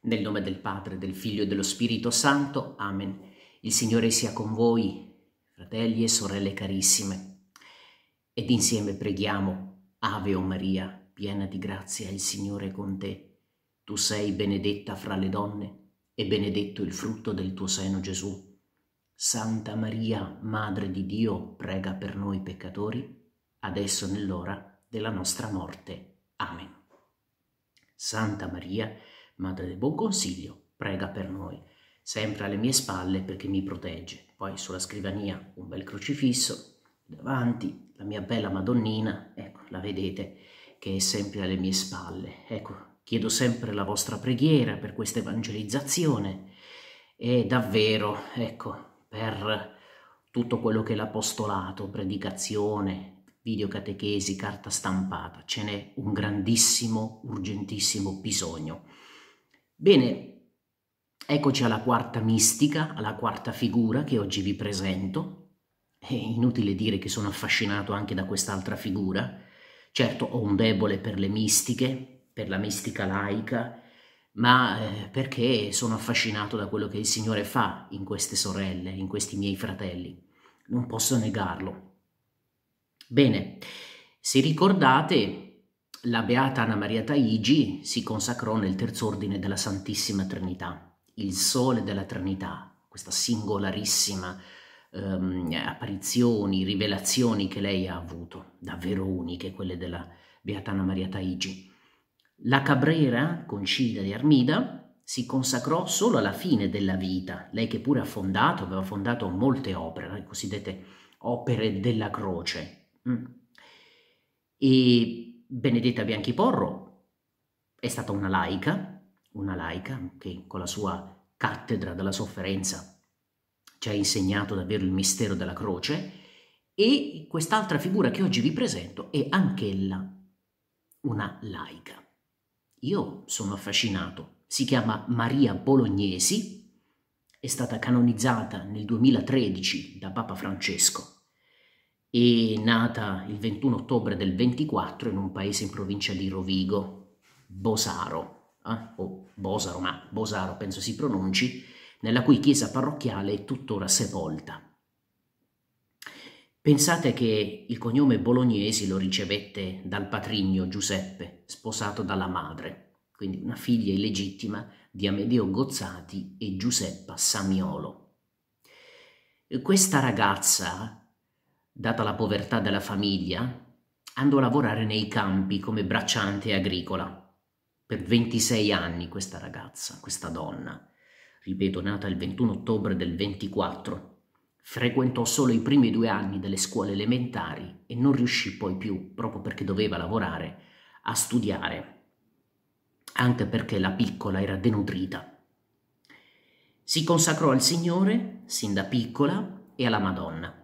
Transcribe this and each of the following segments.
Nel nome del Padre, del Figlio e dello Spirito Santo. Amen. Il Signore sia con voi, fratelli e sorelle carissime. Ed insieme preghiamo, Ave o Maria, piena di grazia, il Signore è con te. Tu sei benedetta fra le donne e benedetto il frutto del tuo seno Gesù. Santa Maria, Madre di Dio, prega per noi peccatori, adesso nell'ora della nostra morte. Amen. Santa Maria, Madre del Buon Consiglio, prega per noi, sempre alle mie spalle perché mi protegge. Poi sulla scrivania un bel crocifisso, davanti la mia bella Madonnina, ecco, la vedete, che è sempre alle mie spalle. Ecco, chiedo sempre la vostra preghiera per questa evangelizzazione e davvero, ecco, per tutto quello che è l'apostolato, predicazione, videocatechesi, carta stampata, ce n'è un grandissimo, urgentissimo bisogno. Bene, eccoci alla quarta mistica, alla quarta figura che oggi vi presento. È inutile dire che sono affascinato anche da quest'altra figura. Certo, ho un debole per le mistiche, per la mistica laica, ma eh, perché sono affascinato da quello che il Signore fa in queste sorelle, in questi miei fratelli. Non posso negarlo. Bene, se ricordate, la beata Anna Maria Taigi si consacrò nel terzo ordine della Santissima Trinità, il sole della Trinità, questa singolarissima ehm, apparizioni, rivelazioni che lei ha avuto, davvero uniche quelle della beata Anna Maria Taigi. La Cabrera, concilia di Armida, si consacrò solo alla fine della vita, lei che pure ha fondato, aveva fondato molte opere, le cosiddette opere della croce. Mm. E Benedetta Bianchiporro è stata una laica, una laica che con la sua cattedra della sofferenza ci ha insegnato davvero il mistero della croce e quest'altra figura che oggi vi presento è anch'ella una laica. Io sono affascinato. Si chiama Maria Bolognesi, è stata canonizzata nel 2013 da Papa Francesco e nata il 21 ottobre del 24 in un paese in provincia di Rovigo, Bosaro, eh? o Bosaro, ma Bosaro penso si pronunci, nella cui chiesa parrocchiale è tuttora sepolta. Pensate che il cognome bolognesi lo ricevette dal patrigno Giuseppe, sposato dalla madre, quindi una figlia illegittima di Amedeo Gozzati e Giuseppa Samiolo. Questa ragazza data la povertà della famiglia, andò a lavorare nei campi come bracciante agricola. Per 26 anni questa ragazza, questa donna, ripeto, nata il 21 ottobre del 24, frequentò solo i primi due anni delle scuole elementari e non riuscì poi più, proprio perché doveva lavorare, a studiare, anche perché la piccola era denutrita. Si consacrò al Signore sin da piccola e alla Madonna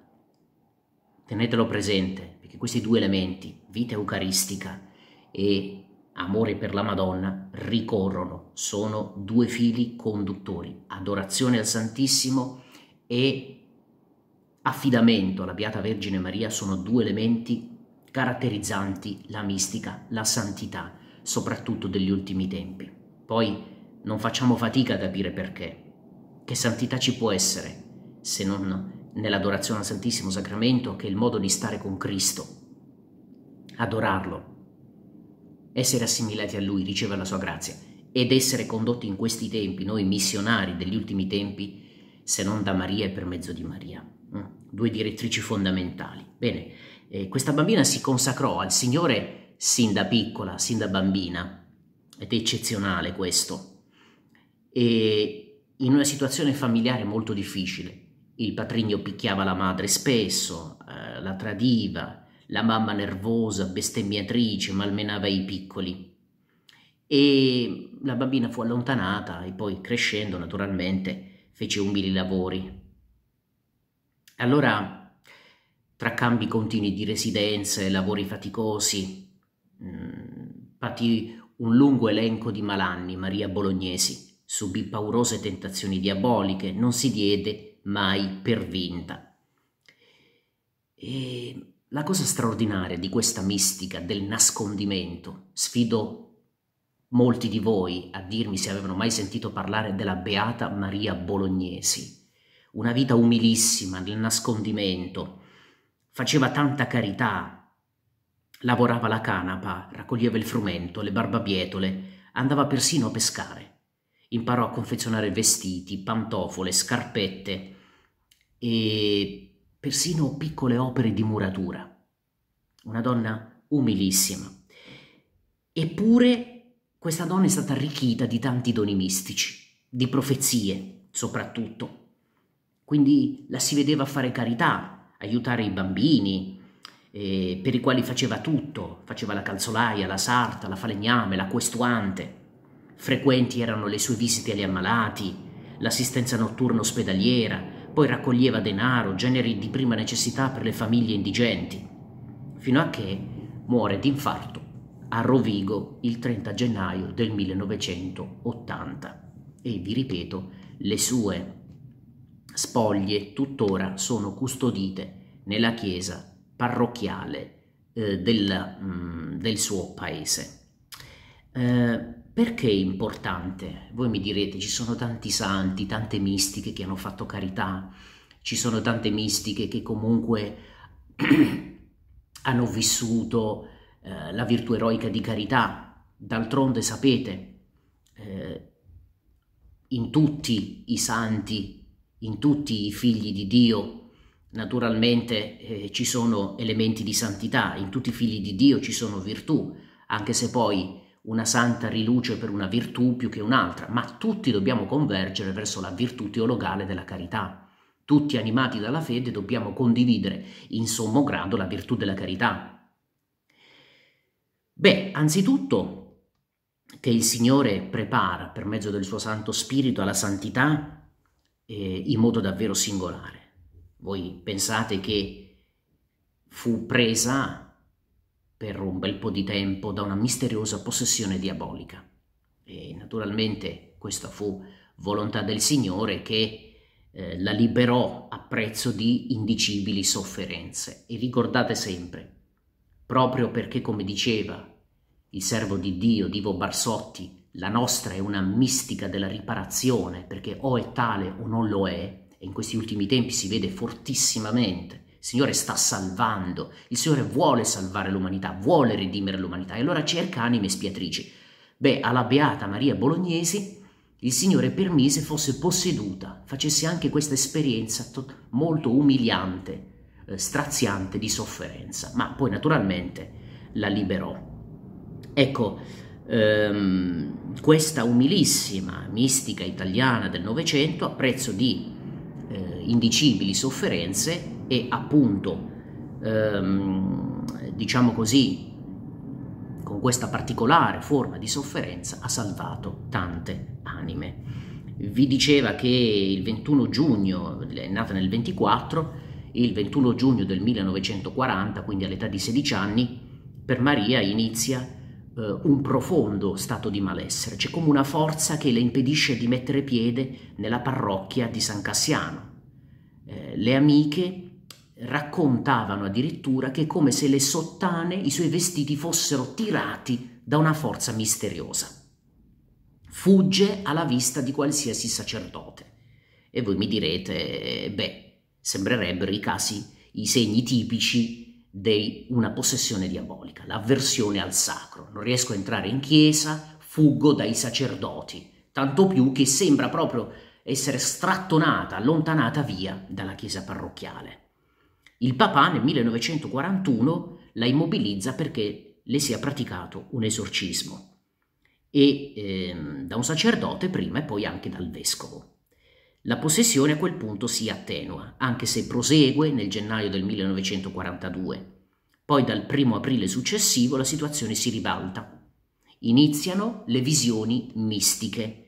tenetelo presente, perché questi due elementi, vita eucaristica e amore per la Madonna, ricorrono, sono due fili conduttori, adorazione al Santissimo e affidamento alla Beata Vergine Maria sono due elementi caratterizzanti la mistica, la santità, soprattutto degli ultimi tempi. Poi non facciamo fatica a capire perché. Che santità ci può essere se non nell'adorazione al Santissimo Sacramento che è il modo di stare con Cristo, adorarlo, essere assimilati a Lui, ricevere la sua grazia ed essere condotti in questi tempi, noi missionari degli ultimi tempi, se non da Maria e per mezzo di Maria. Mm? Due direttrici fondamentali. Bene, eh, questa bambina si consacrò al Signore sin da piccola, sin da bambina, ed è eccezionale questo. E in una situazione familiare molto difficile, il patrigno picchiava la madre spesso, eh, la tradiva, la mamma nervosa, bestemmiatrice, malmenava i piccoli. E la bambina fu allontanata e poi, crescendo naturalmente, fece umili lavori. Allora, tra cambi continui di residenze, lavori faticosi, mh, mm, patì un lungo elenco di malanni Maria Bolognesi, subì paurose tentazioni diaboliche, non si diede mai per vinta. E la cosa straordinaria di questa mistica del nascondimento, sfido molti di voi a dirmi se avevano mai sentito parlare della beata Maria Bolognesi, una vita umilissima nel nascondimento, faceva tanta carità, lavorava la canapa, raccoglieva il frumento, le barbabietole, andava persino a pescare. Imparò a confezionare vestiti, pantofole, scarpette, e persino piccole opere di muratura. Una donna umilissima. Eppure questa donna è stata arricchita di tanti doni mistici, di profezie soprattutto. Quindi la si vedeva fare carità, aiutare i bambini, eh, per i quali faceva tutto, faceva la calzolaia, la sarta, la falegname, la questuante. Frequenti erano le sue visite agli ammalati, l'assistenza notturna ospedaliera, poi raccoglieva denaro, generi di prima necessità per le famiglie indigenti, fino a che muore di infarto a Rovigo il 30 gennaio del 1980. E vi ripeto, le sue spoglie tuttora sono custodite nella chiesa parrocchiale eh, del, mm, del, suo paese. Eh, perché è importante? Voi mi direte, ci sono tanti santi, tante mistiche che hanno fatto carità, ci sono tante mistiche che comunque hanno vissuto eh, la virtù eroica di carità. D'altronde sapete, eh, in tutti i santi, in tutti i figli di Dio, naturalmente eh, ci sono elementi di santità, in tutti i figli di Dio ci sono virtù, anche se poi una santa riluce per una virtù più che un'altra, ma tutti dobbiamo convergere verso la virtù teologale della carità. Tutti animati dalla fede dobbiamo condividere in sommo grado la virtù della carità. Beh, anzitutto che il Signore prepara per mezzo del suo Santo Spirito alla santità eh, in modo davvero singolare. Voi pensate che fu presa per un bel po' di tempo da una misteriosa possessione diabolica. E naturalmente questa fu volontà del Signore che eh, la liberò a prezzo di indicibili sofferenze. E ricordate sempre, proprio perché, come diceva il servo di Dio, Divo Barsotti, la nostra è una mistica della riparazione, perché o è tale o non lo è, e in questi ultimi tempi si vede fortissimamente il Signore sta salvando, il Signore vuole salvare l'umanità, vuole redimere l'umanità e allora cerca anime spiatrici. Beh, alla beata Maria Bolognesi il Signore permise fosse posseduta, facesse anche questa esperienza molto umiliante, eh, straziante di sofferenza, ma poi naturalmente la liberò. Ecco, ehm, questa umilissima mistica italiana del Novecento, a prezzo di eh, indicibili sofferenze, e appunto ehm, diciamo così con questa particolare forma di sofferenza ha salvato tante anime. Vi diceva che il 21 giugno, è nata nel 24, il 21 giugno del 1940, quindi all'età di 16 anni, per Maria inizia eh, un profondo stato di malessere, c'è come una forza che le impedisce di mettere piede nella parrocchia di San Cassiano. Eh, le amiche raccontavano addirittura che è come se le sottane, i suoi vestiti fossero tirati da una forza misteriosa. Fugge alla vista di qualsiasi sacerdote. E voi mi direte, beh, sembrerebbero i casi, i segni tipici di una possessione diabolica, l'avversione al sacro. Non riesco a entrare in chiesa, fuggo dai sacerdoti, tanto più che sembra proprio essere strattonata, allontanata via dalla chiesa parrocchiale. Il papà nel 1941 la immobilizza perché le sia praticato un esorcismo e ehm, da un sacerdote prima e poi anche dal vescovo. La possessione a quel punto si attenua, anche se prosegue nel gennaio del 1942. Poi dal primo aprile successivo la situazione si ribalta. Iniziano le visioni mistiche.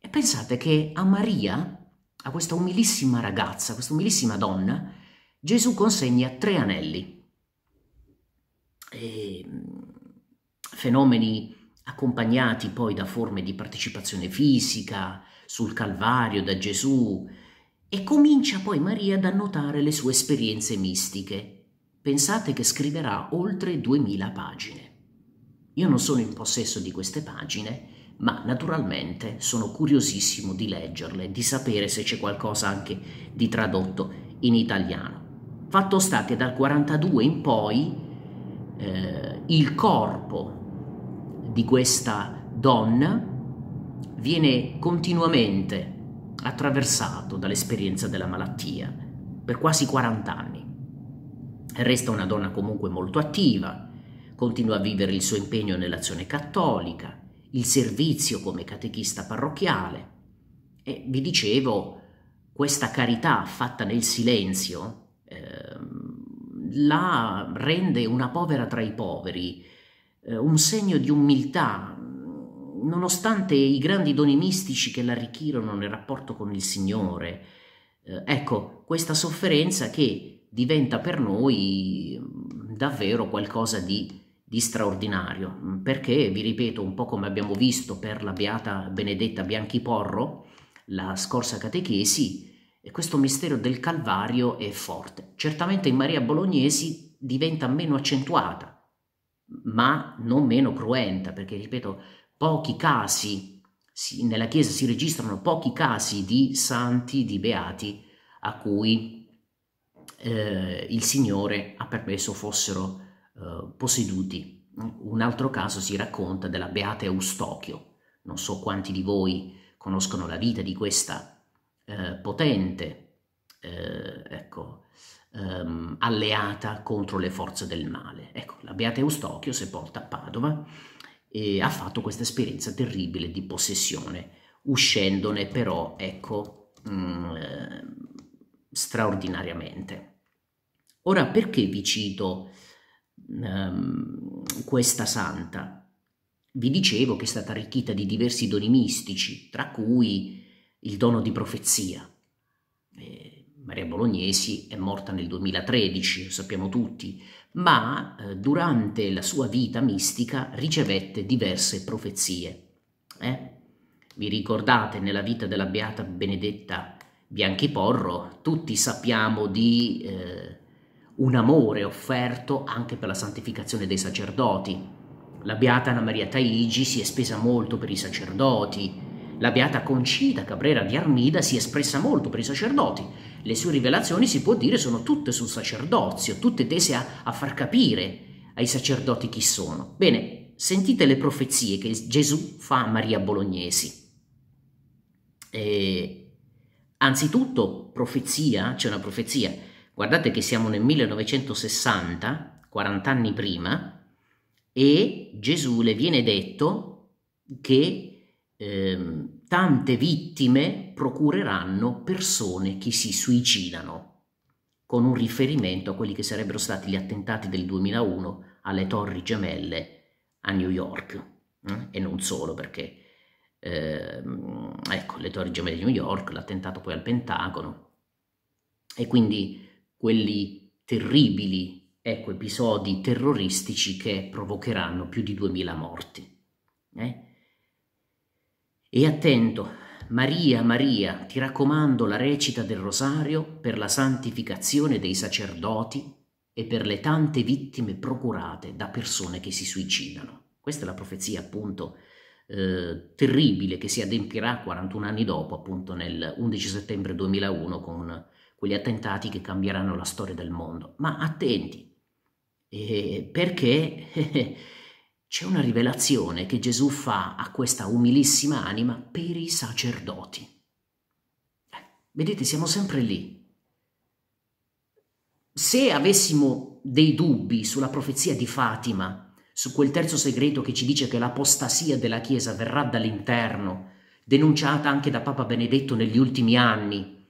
E pensate che a Maria, a questa umilissima ragazza, a questa umilissima donna, Gesù consegna tre anelli, e, mm, fenomeni accompagnati poi da forme di partecipazione fisica sul Calvario da Gesù e comincia poi Maria ad annotare le sue esperienze mistiche. Pensate che scriverà oltre 2000 pagine. Io non sono in possesso di queste pagine, ma naturalmente sono curiosissimo di leggerle, di sapere se c'è qualcosa anche di tradotto in italiano. Fatto sta che dal 42 in poi eh, il corpo di questa donna viene continuamente attraversato dall'esperienza della malattia per quasi 40 anni. Resta una donna comunque molto attiva, continua a vivere il suo impegno nell'azione cattolica, il servizio come catechista parrocchiale e vi dicevo, questa carità fatta nel silenzio Ehm, la rende una povera tra i poveri, eh, un segno di umiltà, nonostante i grandi doni mistici che l'arricchirono nel rapporto con il Signore. Eh, ecco, questa sofferenza che diventa per noi mm, davvero qualcosa di di straordinario, mm, perché, vi ripeto, un po' come abbiamo visto per la beata Benedetta Bianchi Porro, la scorsa catechesi, e questo mistero del Calvario è forte. Certamente in Maria Bolognesi diventa meno accentuata, ma non meno cruenta, perché, ripeto, pochi casi, nella Chiesa si registrano pochi casi di santi, di beati, a cui eh, il Signore ha permesso fossero eh, posseduti. Un altro caso si racconta della beata Eustochio. Non so quanti di voi conoscono la vita di questa eh, potente, eh, ecco, ehm, alleata contro le forze del male. Ecco, la Beata Eustochio, si porta a Padova, e ha fatto questa esperienza terribile di possessione, uscendone però, ecco, mh, mm, eh, straordinariamente. Ora, perché vi cito mh, ehm, questa santa? Vi dicevo che è stata arricchita di diversi doni mistici, tra cui il dono di profezia. Eh, Maria Bolognesi è morta nel 2013, lo sappiamo tutti, ma eh, durante la sua vita mistica ricevette diverse profezie. Eh? Vi ricordate nella vita della beata Benedetta Bianchiporro, tutti sappiamo di eh, un amore offerto anche per la santificazione dei sacerdoti. La beata Anna Maria Taigi si è spesa molto per i sacerdoti, la beata Concita Cabrera di Armida si è espressa molto per i sacerdoti. Le sue rivelazioni, si può dire, sono tutte sul sacerdozio, tutte tese a, a far capire ai sacerdoti chi sono. Bene, sentite le profezie che Gesù fa a Maria Bolognesi. E, anzitutto, profezia, c'è una profezia. Guardate che siamo nel 1960, 40 anni prima, e Gesù le viene detto che eh, tante vittime procureranno persone che si suicidano, con un riferimento a quelli che sarebbero stati gli attentati del 2001 alle Torri Gemelle a New York, eh? e non solo perché, eh, ecco, le Torri Gemelle di New York, l'attentato poi al Pentagono, e quindi quelli terribili, ecco, episodi terroristici che provocheranno più di 2000 morti. Eh? E attento, Maria, Maria, ti raccomando la recita del rosario per la santificazione dei sacerdoti e per le tante vittime procurate da persone che si suicidano. Questa è la profezia appunto eh, terribile che si adempirà 41 anni dopo, appunto nel 11 settembre 2001 con quegli attentati che cambieranno la storia del mondo. Ma attenti, eh, perché... Eh, c'è una rivelazione che Gesù fa a questa umilissima anima per i sacerdoti. Eh, vedete, siamo sempre lì. Se avessimo dei dubbi sulla profezia di Fatima, su quel terzo segreto che ci dice che l'apostasia della Chiesa verrà dall'interno, denunciata anche da Papa Benedetto negli ultimi anni,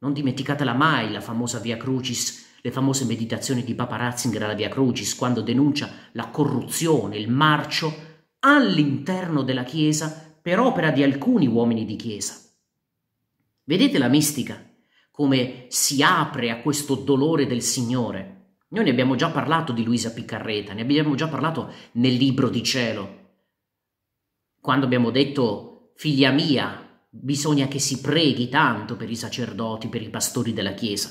non dimenticatela mai la famosa Via Crucis le famose meditazioni di Papa Ratzinger alla Via Crucis, quando denuncia la corruzione, il marcio all'interno della Chiesa per opera di alcuni uomini di Chiesa. Vedete la mistica, come si apre a questo dolore del Signore. Noi ne abbiamo già parlato di Luisa Piccarreta, ne abbiamo già parlato nel libro di cielo, quando abbiamo detto, figlia mia, bisogna che si preghi tanto per i sacerdoti, per i pastori della Chiesa.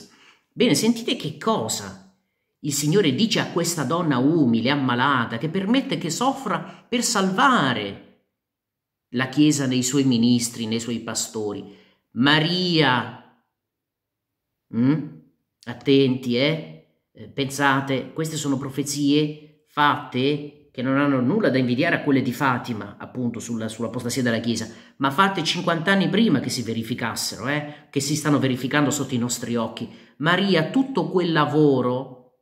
Bene, sentite che cosa il Signore dice a questa donna umile, ammalata, che permette che soffra per salvare la Chiesa nei suoi ministri, nei suoi pastori. Maria, mm? attenti, eh? eh pensate, queste sono profezie fatte che non hanno nulla da invidiare a quelle di Fatima, appunto, sulla, sull'apostasia della Chiesa, ma fatte 50 anni prima che si verificassero, eh, che si stanno verificando sotto i nostri occhi. Maria, tutto quel lavoro,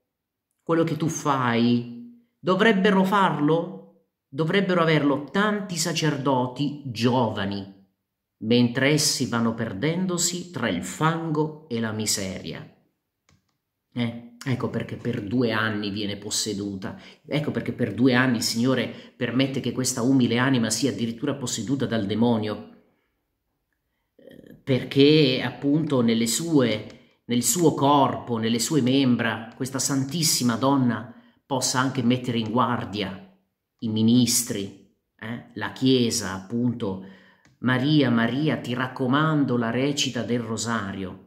quello che tu fai, dovrebbero farlo? Dovrebbero averlo tanti sacerdoti giovani, mentre essi vanno perdendosi tra il fango e la miseria. Eh, ecco perché per due anni viene posseduta, ecco perché per due anni il Signore permette che questa umile anima sia addirittura posseduta dal demonio, eh, perché appunto nelle sue, nel suo corpo, nelle sue membra, questa santissima donna possa anche mettere in guardia i ministri, eh? la Chiesa appunto. Maria, Maria, ti raccomando la recita del rosario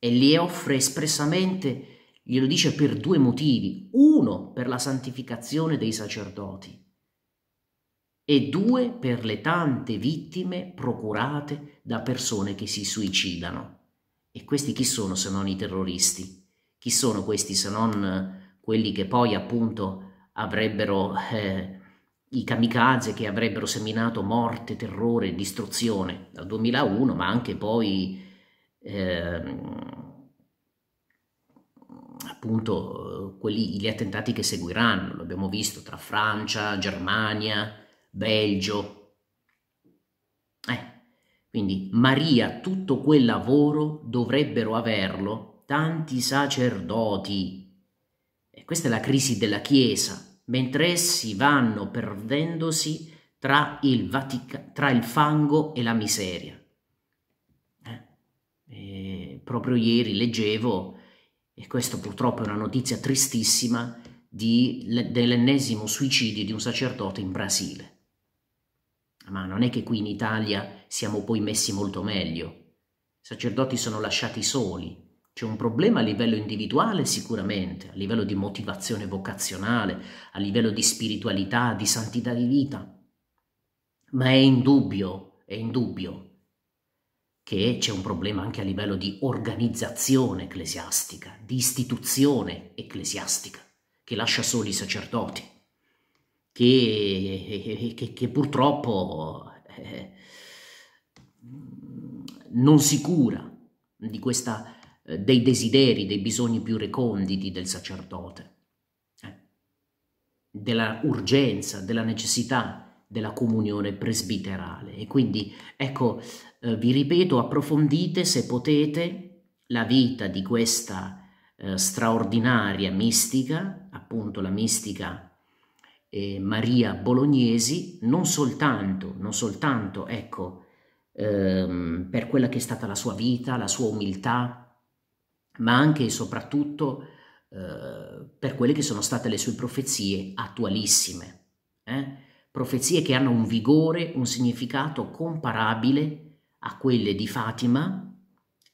e li offre espressamente, glielo dice per due motivi. Uno, per la santificazione dei sacerdoti e due, per le tante vittime procurate da persone che si suicidano. E questi chi sono se non i terroristi? Chi sono questi se non eh, quelli che poi appunto avrebbero eh, i kamikaze che avrebbero seminato morte, terrore, distruzione dal 2001, ma anche poi Ehm, appunto quelli, gli attentati che seguiranno, lo abbiamo visto tra Francia, Germania, Belgio. Eh, quindi Maria tutto quel lavoro dovrebbero averlo tanti sacerdoti. E questa è la crisi della Chiesa, mentre essi vanno perdendosi tra il, Vatica, tra il fango e la miseria. Eh, proprio ieri leggevo, e questo purtroppo è una notizia tristissima, di, dell'ennesimo suicidio di un sacerdote in Brasile. Ma non è che qui in Italia siamo poi messi molto meglio. I sacerdoti sono lasciati soli. C'è un problema a livello individuale sicuramente, a livello di motivazione vocazionale, a livello di spiritualità, di santità di vita. Ma è indubbio, è indubbio che c'è un problema anche a livello di organizzazione ecclesiastica, di istituzione ecclesiastica, che lascia soli i sacerdoti, che, che, che purtroppo eh, non si cura di questa, eh, dei desideri, dei bisogni più reconditi del sacerdote, eh, della urgenza, della necessità della comunione presbiterale. E quindi, ecco, eh, vi ripeto, approfondite se potete la vita di questa eh, straordinaria mistica, appunto la mistica eh, Maria Bolognesi, non soltanto, non soltanto, ecco, ehm, per quella che è stata la sua vita, la sua umiltà, ma anche e soprattutto eh, per quelle che sono state le sue profezie attualissime profezie che hanno un vigore, un significato comparabile a quelle di Fatima,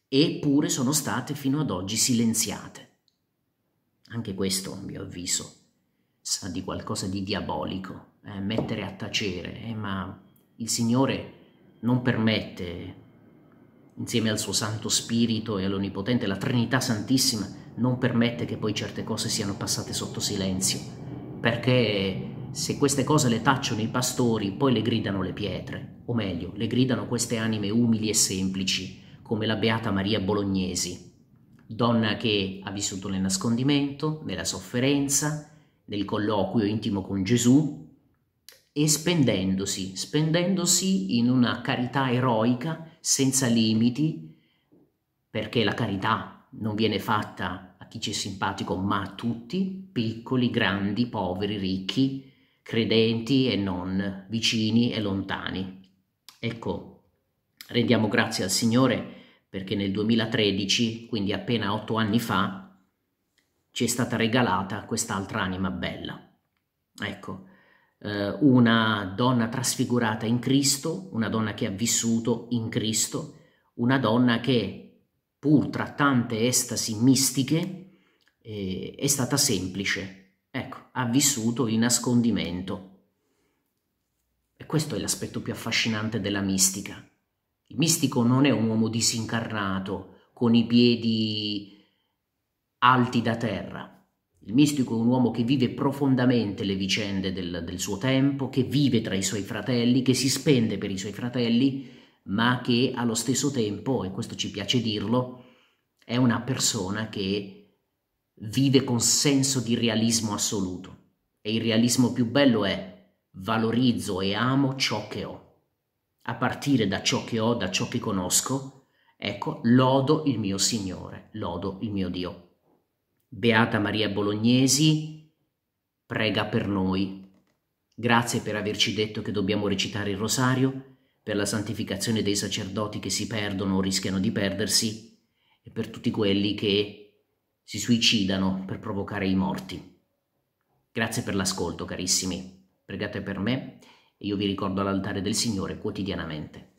eppure sono state fino ad oggi silenziate. Anche questo, a mio avviso, sa di qualcosa di diabolico, eh, mettere a tacere, eh, ma il Signore non permette, insieme al suo Santo Spirito e all'Onipotente, la Trinità Santissima, non permette che poi certe cose siano passate sotto silenzio, perché se queste cose le tacciono i pastori, poi le gridano le pietre, o meglio, le gridano queste anime umili e semplici, come la beata Maria Bolognesi, donna che ha vissuto nel nascondimento, nella sofferenza, nel colloquio intimo con Gesù e spendendosi, spendendosi in una carità eroica senza limiti, perché la carità non viene fatta a chi ci è simpatico, ma a tutti, piccoli, grandi, poveri, ricchi, credenti e non, vicini e lontani. Ecco, rendiamo grazie al Signore perché nel 2013, quindi appena otto anni fa, ci è stata regalata quest'altra anima bella. Ecco, eh, una donna trasfigurata in Cristo, una donna che ha vissuto in Cristo, una donna che, pur tra tante estasi mistiche, eh, è stata semplice, ha vissuto in nascondimento. E questo è l'aspetto più affascinante della mistica. Il mistico non è un uomo disincarnato, con i piedi alti da terra. Il mistico è un uomo che vive profondamente le vicende del, del suo tempo, che vive tra i suoi fratelli, che si spende per i suoi fratelli, ma che allo stesso tempo, e questo ci piace dirlo, è una persona che vive con senso di realismo assoluto e il realismo più bello è valorizzo e amo ciò che ho. A partire da ciò che ho, da ciò che conosco, ecco, lodo il mio Signore, lodo il mio Dio. Beata Maria Bolognesi, prega per noi. Grazie per averci detto che dobbiamo recitare il rosario, per la santificazione dei sacerdoti che si perdono o rischiano di perdersi e per tutti quelli che si suicidano per provocare i morti. Grazie per l'ascolto, carissimi. Pregate per me e io vi ricordo all'altare del Signore quotidianamente.